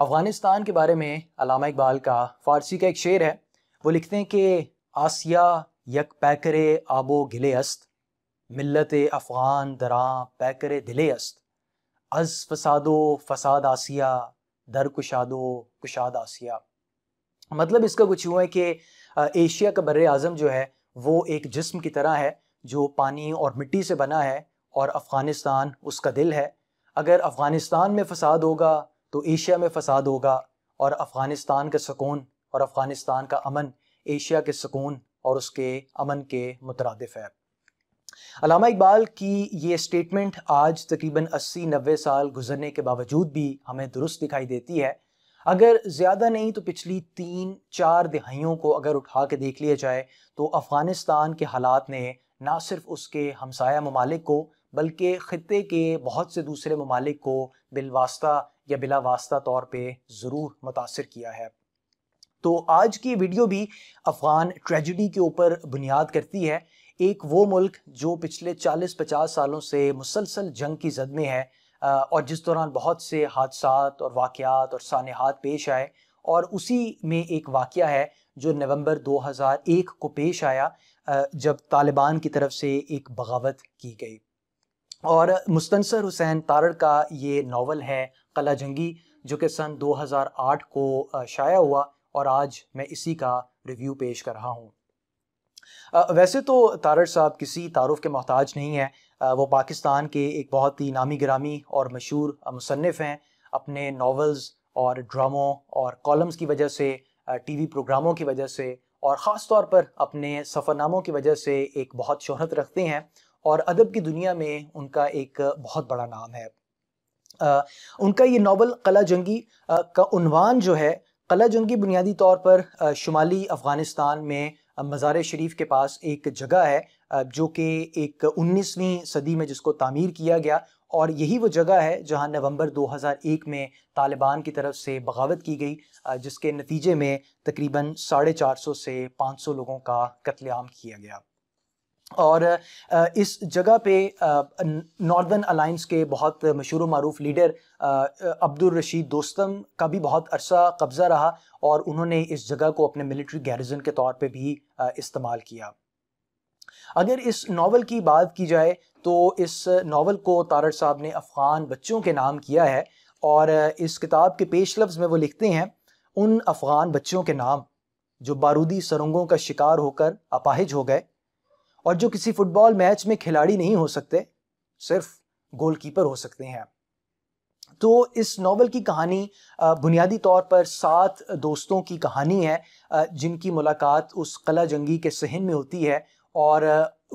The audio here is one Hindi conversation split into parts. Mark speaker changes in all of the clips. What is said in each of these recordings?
Speaker 1: अफ़गानिस्तान के बारे में अलामा इकबाल का फ़ारसी का एक शेर है वो लिखते हैं कि आसिया यक पैकर आबो गिले अस्त मिलत अफ़गान दरा पैकर दिले अस्त अज़ फसादो फसाद आसिया दर कुशादो कुशाद आसिया मतलब इसका कुछ यूँ है कि एशिया का बर अज़म जो है वो एक जिस्म की तरह है जो पानी और मिट्टी से बना है और अफ़गानिस्तान उसका दिल है अगर अफ़गानिस्तान में फसाद होगा तो एशिया में फसाद होगा और अफ़गानिस्तान का सुकून और अफ़गानिस्तान का अमन एशिया के सुकून और उसके अमन के मुतरदफ है अलामा इकबाल की ये स्टेटमेंट आज तकरीबन 80-90 साल गुजरने के बावजूद भी हमें दुरुस्त दिखाई देती है अगर ज़्यादा नहीं तो पिछली तीन चार दहाइयों को अगर उठा के देख लिया जाए तो अफ़गानिस्तान के हालात ने ना सिर्फ उसके हमसाया ममालिक को बल्कि ख़त्े के बहुत से दूसरे ममालिक को बिलवास्ता या बिला वास्ता तौर पे ज़रूर मुतासर किया है तो आज की वीडियो भी अफ़गान ट्रेजिडी के ऊपर बुनियाद करती है एक वो मुल्क जो पिछले 40-50 सालों से मुसलसल जंग की जद में है और जिस दौरान बहुत से हादसा और वाक़ात और सानहात पेश आए और उसी में एक वाक़ है जो नवंबर 2001 को पेश आया जब तालिबान की तरफ से एक बगावत की गई और मुस्तनसर हुसैन तारड़ का ये नावल है कला जंगी जो कि सन 2008 को शाया हुआ और आज मैं इसी का रिव्यू पेश कर रहा हूँ वैसे तो तारड़ साहब किसी तारफ़ के मोहताज नहीं है वो पाकिस्तान के एक बहुत ही नामी ग्रामी और मशहूर मुसनफ़ हैं अपने नावल्स और ड्रामों और कॉलम्स की वजह से टीवी प्रोग्रामों की वजह से और ख़ास तौर पर अपने सफ़रनामों की वजह से एक बहुत शोहरत रखते हैं और अदब की दुनिया में उनका एक बहुत बड़ा नाम है आ, उनका ये नावल कला जंगी आ, का उनवान जो है कला जंगी बुनियादी तौर पर शुमाली अफ़गानिस्तान में मज़ार शरीफ के पास एक जगह है जो कि एक 19वीं सदी में जिसको तामीर किया गया और यही वो जगह है जहां नवंबर 2001 में तालिबान की तरफ से बगावत की गई जिसके नतीजे में तकरीबन साढ़े चार सौ से 500 लोगों का कत्लेआम किया गया और इस जगह पे नॉर्दर्न अलाइंस के बहुत मशहूर मरूफ लीडर अब्दुल रशीद दोस्तम का भी बहुत अरसा कब्ज़ा रहा और उन्होंने इस जगह को अपने मिलिट्री गैरिजन के तौर पे भी इस्तेमाल किया अगर इस नावल की बात की जाए तो इस नावल को तारड़ साहब ने अफ़गान बच्चों के नाम किया है और इस किताब के पेश लफ्ज़ में वो लिखते हैं उन अफ़गान बच्चों के नाम जो बारूदी सरंगों का शिकार होकर अपाहिज हो गए और जो किसी फुटबॉल मैच में खिलाड़ी नहीं हो सकते सिर्फ गोलकीपर हो सकते हैं तो इस नावल की कहानी बुनियादी तौर पर सात दोस्तों की कहानी है जिनकी मुलाकात उस कला जंगी के सहन में होती है और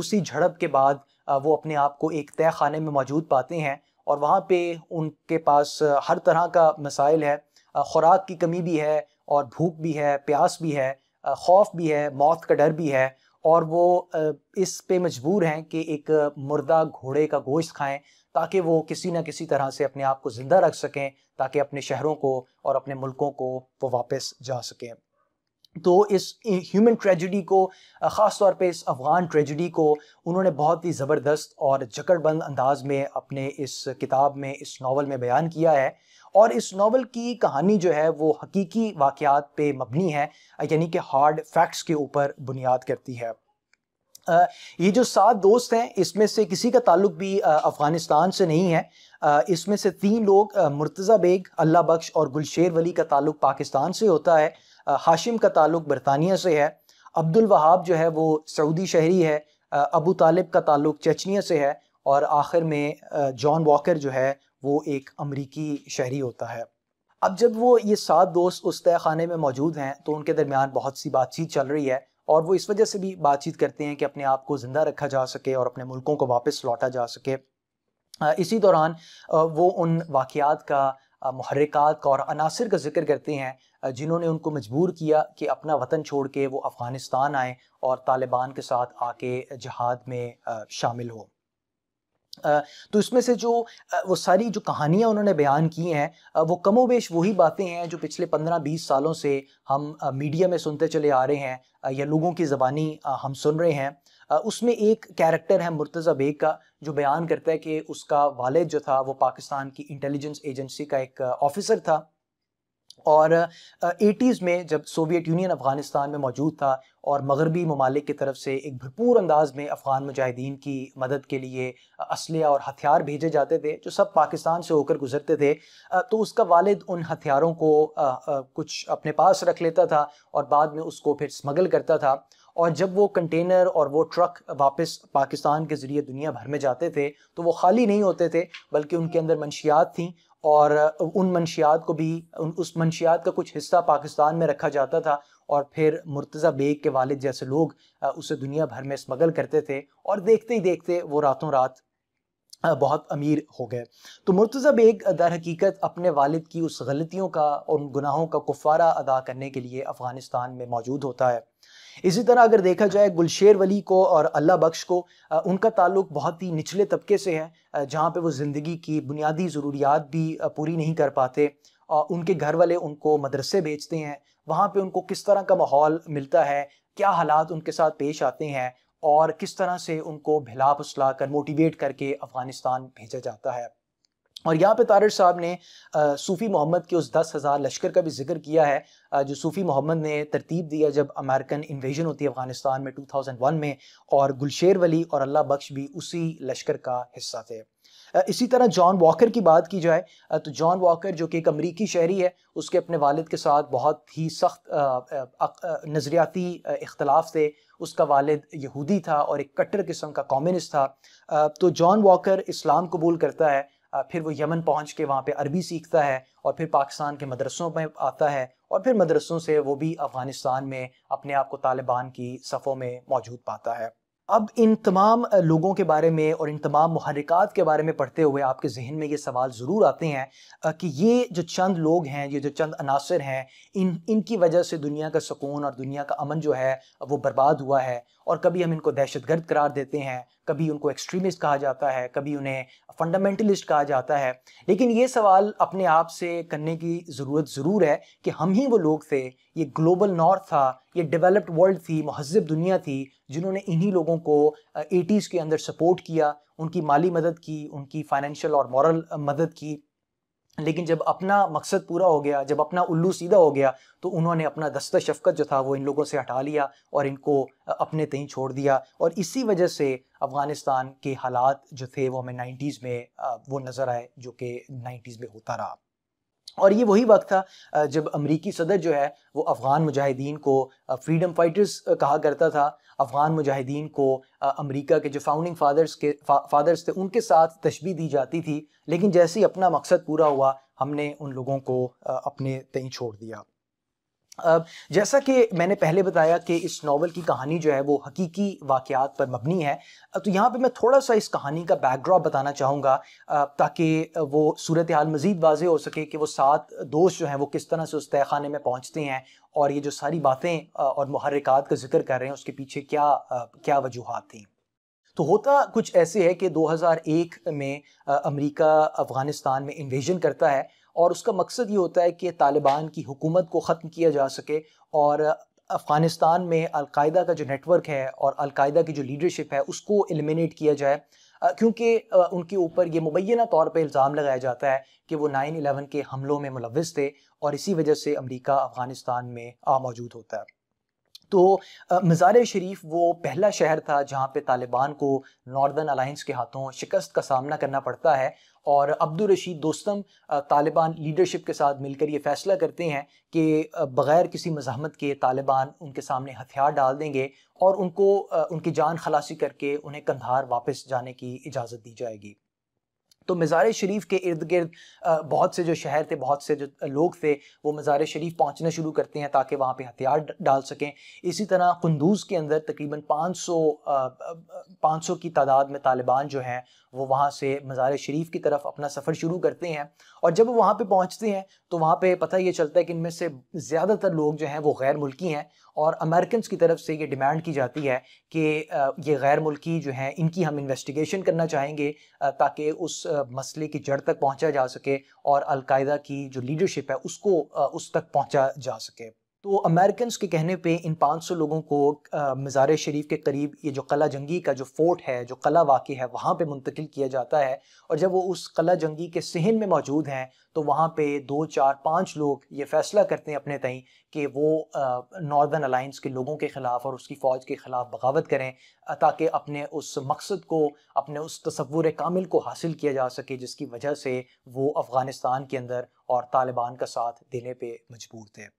Speaker 1: उसी झड़प के बाद वो अपने आप को एक तय खाने में मौजूद पाते हैं और वहाँ पे उनके पास हर तरह का मसाइल है ख़ुराक की कमी भी है और भूख भी है प्यास भी है खौफ भी है मौत का डर भी है और वो इस पे मजबूर हैं कि एक मुर्दा घोड़े का गोश्त खाएं ताकि वो किसी ना किसी तरह से अपने आप को ज़िंदा रख सकें ताकि अपने शहरों को और अपने मुल्कों को वो वापस जा सकें तो इस ह्यूमन ट्रेजिडी को ख़ास तौर पे इस अफ़गान ट्रेजडी को उन्होंने बहुत ही ज़बरदस्त और जकड़बंद अंदाज में अपने इस किताब में इस नावल में बयान किया है और इस नावल की कहानी जो है वो हकीकी वाक़ात पे मबनी है यानी कि हार्ड फैक्ट्स के ऊपर बुनियाद करती है ये जो सात दोस्त हैं इसमें से किसी का ताल्लुक भी अफ़गानिस्तान से नहीं है इसमें से तीन लोग मुर्तज़ा बेग अल्लाह बख्श और गुलशेर वली का ताल्लुक पाकिस्तान से होता है हाशिम का ताल्लुक बरतानिया से है अब्दुल वहाब जो है वो सऊदी शहरी है अबू तालिब का ताल्लुक चचनिया से है और आखिर में जॉन वॉकर जो है वो एक अमरीकी शहरी होता है अब जब वो ये सात दोस्त उस तय खाने में मौजूद हैं तो उनके दरमियान बहुत सी बातचीत चल रही है और वो इस वजह से भी बातचीत करते हैं कि अपने आप को ज़िंदा रखा जा सके और अपने मुल्कों को वापस लौटा जा सके इसी दौरान वो उन वाक़ात का महरिकात का और अनासर का जिक्र करते हैं जिन्होंने उनको मजबूर किया कि अपना वतन छोड़ के वो अफ़गानिस्तान आए और तालिबान के साथ आके जहाद में शामिल हों तो इसमें से जो वो सारी जो कहानियाँ उन्होंने बयान की हैं वो कमोबेश वही बातें हैं जो पिछले पंद्रह बीस सालों से हम मीडिया में सुनते चले आ रहे हैं या लोगों की ज़बानी हम सुन रहे हैं उसमें एक कैरेक्टर है मुर्तज़ा बेग का जो बयान करता है कि उसका वालिद जो था वो पाकिस्तान की इंटेलिजेंस एजेंसी का एक ऑफिसर था और एटीज़ में जब सोवियत यूनियन अफ़गानिस्तान में मौजूद था और मगरबी ममालिक की तरफ से एक भरपूर अंदाज में अफ़गान मुजाहिदीन की मदद के लिए असलिया और हथियार भेजे जाते थे जो सब पाकिस्तान से होकर गुजरते थे तो उसका वालिद उन हथियारों को कुछ अपने पास रख लेता था और बाद में उसको फिर स्मगल करता था और जब वो कंटेनर और वो ट्रक वापस पाकिस्तान के ज़रिए दुनिया भर में जाते थे तो वो खाली नहीं होते थे बल्कि उनके अंदर मंशियात थी और उन मनशियात को भी उन उस मनशियात का कुछ हिस्सा पाकिस्तान में रखा जाता था और फिर मुर्तज़ा बेग के वालिद जैसे लोग उसे दुनिया भर में स्मगल करते थे और देखते ही देखते वो रातों रात बहुत अमीर हो गए तो मुर्तज़ा बेग दर हकीकत अपने वालिद की उस गलतियों का और उन गुनाहों का कुफारा अदा करने के लिए अफ़गानिस्तान में मौजूद होता है इसी तरह अगर देखा जाए गुलशेर वली को और अल्लाह बख्श को उनका ताल्लुक बहुत ही निचले तबके से है जहाँ पे वो ज़िंदगी की बुनियादी ज़रूरियात भी पूरी नहीं कर पाते और उनके घर वाले उनको मदरसे भेजते हैं वहाँ पे उनको किस तरह का माहौल मिलता है क्या हालात उनके साथ पेश आते हैं और किस तरह से उनको भिला फुसला कर मोटिवेट करके अफ़गानिस्तान भेजा जाता है और यहाँ पे तारिर साहब ने आ, सूफ़ी मोहम्मद के उस दस हज़ार लश्कर का भी जिक्र किया है जो सूफ़ी मोहम्मद ने तरतीब दिया जब अमेरिकन इन्वेजन होती है अफ़गानिस्तान में 2001 में और गुलशेर वली और अल्लाह बख्श भी उसी लश्कर का हिस्सा थे इसी तरह जॉन वॉकर की बात की जाए तो जॉन वॉकर जो कि एक अमरीकी शहरी है उसके अपने वालद के साथ बहुत ही सख्त नज़रियाती इख्तलाफ थे उसका वालद यहूदी था और एक कट्टर किस्म का कॉम्युनिस्ट था तो जॉन वॉकर इस्लाम कबूल करता है फिर वो यमन पहुंच के वहाँ पे अरबी सीखता है और फिर पाकिस्तान के मदरसों में आता है और फिर मदरसों से वो भी अफ़गानिस्तान में अपने आप को तालिबान की सफ़ों में मौजूद पाता है अब इन तमाम लोगों के बारे में और इन तमाम महरक़ात के बारे में पढ़ते हुए आपके जहन में ये सवाल ज़रूर आते हैं कि ये जो चंद लोग हैं ये जो चंद अनासर हैं इन इनकी वजह से दुनिया का सुकून और दुनिया का अमन जो है वो बर्बाद हुआ है और कभी हम इनको दहशतगर्द करार देते हैं कभी उनको एक्सट्रीमिस्ट कहा जाता है कभी उन्हें फंडामेंटलिस्ट कहा जाता है लेकिन ये सवाल अपने आप से करने की ज़रूरत ज़रूर है कि हम ही वो लोग थे ये ग्लोबल नॉर्थ था ये डेवलप्ड वर्ल्ड थी महजब दुनिया थी जिन्होंने इन्हीं लोगों को एटीज़ uh, के अंदर सपोर्ट किया उनकी माली मदद की उनकी फाइनेंशियल और मॉरल uh, मदद की लेकिन जब अपना मकसद पूरा हो गया जब अपना उल्लू सीधा हो गया तो उन्होंने अपना दस्त शफकत जो था वो इन लोगों से हटा लिया और इनको अपने तई छोड़ दिया और इसी वजह से अफ़गानिस्तान के हालात जो थे वो हमें नाइन्टीज़ में वो नज़र आए जो कि नाइन्टीज़ में होता रहा और ये वही वक्त था जब अमरीकी सदर जो है वो अफ़गान मुजाहिदीन को फ्रीडम फाइटर्स कहा करता था अफ़गान मुजाहिदीन को अमेरिका के जो फाउंडिंग फादर्स के फा, फादर्स थे उनके साथ तशबी दी जाती थी लेकिन जैसे ही अपना मकसद पूरा हुआ हमने उन लोगों को अपने तई छोड़ दिया जैसा कि मैंने पहले बताया कि इस नावल की कहानी जो है वो हकीकी वाक़ात पर मबनी है तो यहाँ पे मैं थोड़ा सा इस कहानी का बैकड्रॉप बताना चाहूँगा ताकि वो सूरत हाल मज़ीद वाज हो सके कि वो सात दोस्त जो हैं वो किस तरह से उस तहखाने में पहुँचते हैं और ये जो सारी बातें और महरिकात का जिक्र कर रहे हैं उसके पीछे क्या क्या वजूहत थी तो होता कुछ ऐसे है कि 2001 में अमेरिका अफ़गानिस्तान में इन्वेजन करता है और उसका मकसद ये होता है कि तालिबान की हुकूमत को ख़त्म किया जा सके और अफ़गानिस्तान में अलकायदा का जो नेटवर्क है और अलकायदा की जो लीडरशिप है उसको एलिमिनेट किया जाए क्योंकि उनके ऊपर ये मुबैना तौर पर इल्ज़ाम लगाया जाता है कि वो नाइन एलेवन के हमलों में मुलविस थे और इसी वजह से अमरीका अफ़गानिस्तान में आ मौजूद होता है तो मज़ार शरीफ वो पहला शहर था जहाँ पे तालिबान को नॉर्दर्न अलाइंस के हाथों शिकस्त का सामना करना पड़ता है और अब्दुल रशीद दोस्तम तालिबान लीडरशिप के साथ मिलकर ये फैसला करते हैं कि बग़ैर किसी मजामत के तालिबान उनके सामने हथियार डाल देंगे और उनको उनकी जान खलासी करके उन्हें कंधार वापस जाने की इजाज़त दी जाएगी तो मज़ार शरीफ के इर्द गिर्द बहुत से जो शहर थे बहुत से जो लोग थे वो मज़ार शरीफ पहुँचना शुरू करते हैं ताकि वहाँ पर हथियार डाल सकें इसी तरह कंदूज़ के अंदर तकरीबन 500 500 की तादाद में तालिबान जो हैं वो वहाँ से मज़ार शरीफ की तरफ अपना सफ़र शुरू करते हैं और जब वो वहाँ पर पहुँचते हैं तो वहाँ पर पता ये चलता है कि इनमें से ज़्यादातर लोग जो हैं वो गैर मुल्की हैं और अमेरिकन की तरफ से ये डिमांड की जाती है कि ये गैर मुल्की जो हैं इनकी हम इन्वेस्टिगेशन करना चाहेंगे ताकि उस मसले की जड़ तक पहुंचा जा सके और अलकायदा की जो लीडरशिप है उसको उस तक पहुंचा जा सके तो अमेरिकन के कहने पे इन 500 लोगों को मज़ार शरीफ के करीब ये जो कला जंगी का जो फोर्ट है जो कला वाक़ है वहाँ पे मुंतकिल किया जाता है और जब वो उस कला जंगी के सहन में मौजूद हैं तो वहाँ पे दो चार पाँच लोग ये फैसला करते हैं अपने तई कि वो नॉर्दर्न अलाइंस के लोगों के ख़िलाफ़ और उसकी फ़ौज के ख़िलाफ़ बगावत करें ताकि अपने उस मकसद को अपने उस तस्वुर कामिल को हासिल किया जा सके जिसकी वजह से वो अफ़गानिस्तान के अंदर और तालिबान का साथ देने पर मजबूर थे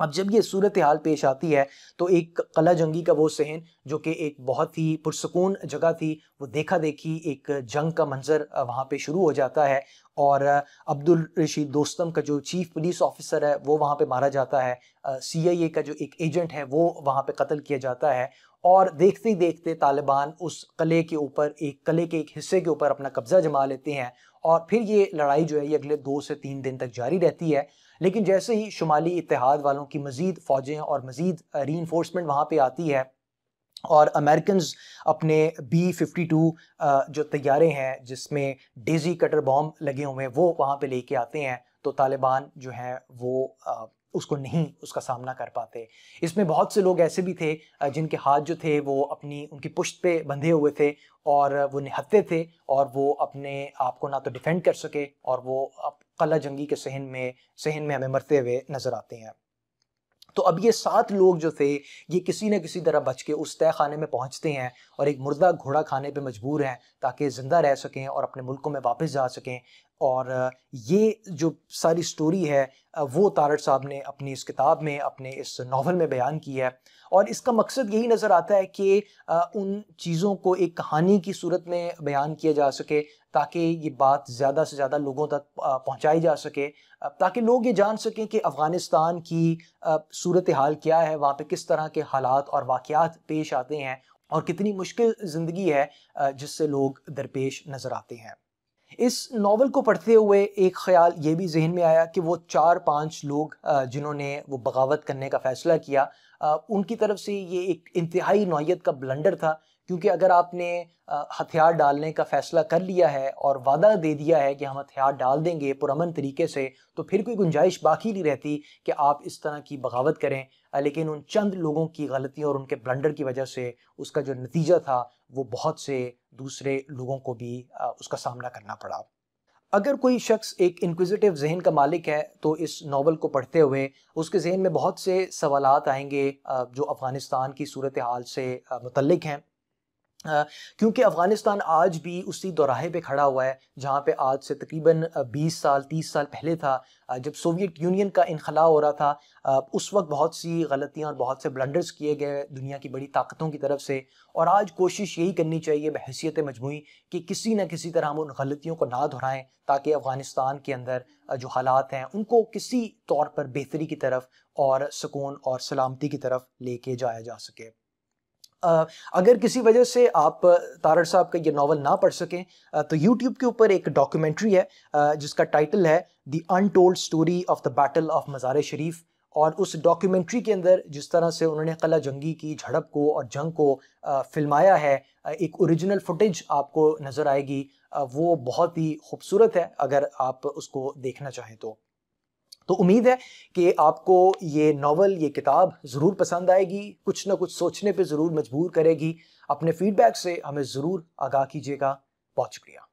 Speaker 1: अब जब ये सूरत हाल पेश आती है तो एक कला जंगी का वो सहन जो कि एक बहुत ही पुरसकून जगह थी वो देखा देखी एक जंग का मंजर वहाँ पे शुरू हो जाता है और अब्दुल रशीद दोस्तम का जो चीफ पुलिस ऑफिसर है वो वहाँ पे मारा जाता है सी आई ए का जो एक एजेंट है वो वहाँ पे कत्ल किया जाता है और देखते ही देखते तालिबान उस कले के ऊपर एक कले के एक हिस्से के ऊपर अपना कब्ज़ा जमा लेते हैं और फिर ये लड़ाई जो है ये अगले दो से तीन दिन तक जारी रहती है लेकिन जैसे ही शुमाली इतिहाद वालों की मज़ीद फ़ौजें और मज़ीद री इन्फोर्समेंट वहाँ पर आती है और अमेरिकन अपने बी फिफ्टी टू जो तैयारे हैं जिसमें डेजी कटर बॉम्ब लगे हुए हैं वो वहाँ पर लेके आते हैं तो तालिबान जो है वो उसको नहीं उसका सामना कर पाते इसमें बहुत से लोग ऐसे भी थे जिनके हाथ जो थे वो अपनी उनकी पुश्त पे बंधे हुए थे और वो निहत्ते थे और वो अपने आप को ना तो डिफेंड कर सके और वो कला जंगी के सहन में सहन में हमें मरते हुए नज़र आते हैं तो अब ये सात लोग जो थे ये किसी न किसी तरह बच के उस तय खाने में पहुंचते हैं और एक मुर्दा घोड़ा खाने पे मजबूर हैं ताकि ज़िंदा रह सकें और अपने मुल्कों में वापस जा सकें और ये जो सारी स्टोरी है वो तारट साहब ने अपनी इस किताब में अपने इस नावल में बयान की है और इसका मकसद यही नज़र आता है कि उन चीज़ों को एक कहानी की सूरत में बयान किया जा सके ताकि ये बात ज़्यादा से ज़्यादा लोगों तक पहुंचाई जा सके ताकि लोग ये जान सकें कि अफ़गानिस्तान की सूरत हाल क्या है वहाँ पर किस तरह के हालात और वाक़ात पेश आते हैं और कितनी मुश्किल ज़िंदगी है जिससे लोग दरपेश नज़र आते हैं इस नावल को पढ़ते हुए एक ख्याल ये भी जहन में आया कि वो चार पांच लोग जिन्होंने वो बगावत करने का फ़ैसला किया उनकी तरफ से ये एक इंतहाई नोयत का ब्लंडर था क्योंकि अगर आपने हथियार डालने का फैसला कर लिया है और वादा दे दिया है कि हम हथियार डाल देंगे पुरमन तरीके से तो फिर कोई गुंजाइश बाकी नहीं रहती कि आप इस तरह की बगावत करें लेकिन उन चंद लोगों की गलतियों और उनके ब्लंडर की वजह से उसका जो नतीजा था वो बहुत से दूसरे लोगों को भी उसका सामना करना पड़ा अगर कोई शख्स एक इंक्विजिटिव जहन का मालिक है तो इस नावल को पढ़ते हुए उसके जहन में बहुत से सवाल आएंगे जो अफ़गानिस्तान की सूरत हाल से मुतलक हैं क्योंकि अफ़गानिस्तान आज भी उसी दौराहे पे खड़ा हुआ है जहाँ पे आज से तकरीबन 20 साल 30 साल पहले था जब सोवियत यूनियन का इनखला हो रहा था उस वक्त बहुत सी गलतियाँ और बहुत से ब्लंडर्स किए गए दुनिया की बड़ी ताकतों की तरफ से और आज कोशिश यही करनी चाहिए बहसीत मजमू कि किसी न किसी तरह हम उन गलतियों को ना दोहराएं ताकि अफ़गानिस्तान के अंदर जो हालात हैं उनको किसी तौर पर बेहतरी की तरफ और सुकून और सलामती की तरफ लेके जाया जा सके अगर किसी वजह से आप तारड़ साहब का ये नावल ना पढ़ सकें तो यूट्यूब के ऊपर एक डॉक्यूमेंट्री है जिसका टाइटल है the untold story of the battle of Mazar Sharif और उस डॉक्यूमेंट्री के अंदर जिस तरह से उन्होंने कला जंगी की झड़प को और जंग को फिल्माया है एक ओरिजिनल फुटेज आपको नज़र आएगी वो बहुत ही खूबसूरत है अगर आप उसको देखना चाहें तो तो उम्मीद है कि आपको ये नावल ये किताब ज़रूर पसंद आएगी कुछ ना कुछ सोचने पे ज़रूर मजबूर करेगी अपने फीडबैक से हमें ज़रूर आगाह कीजिएगा बहुत शुक्रिया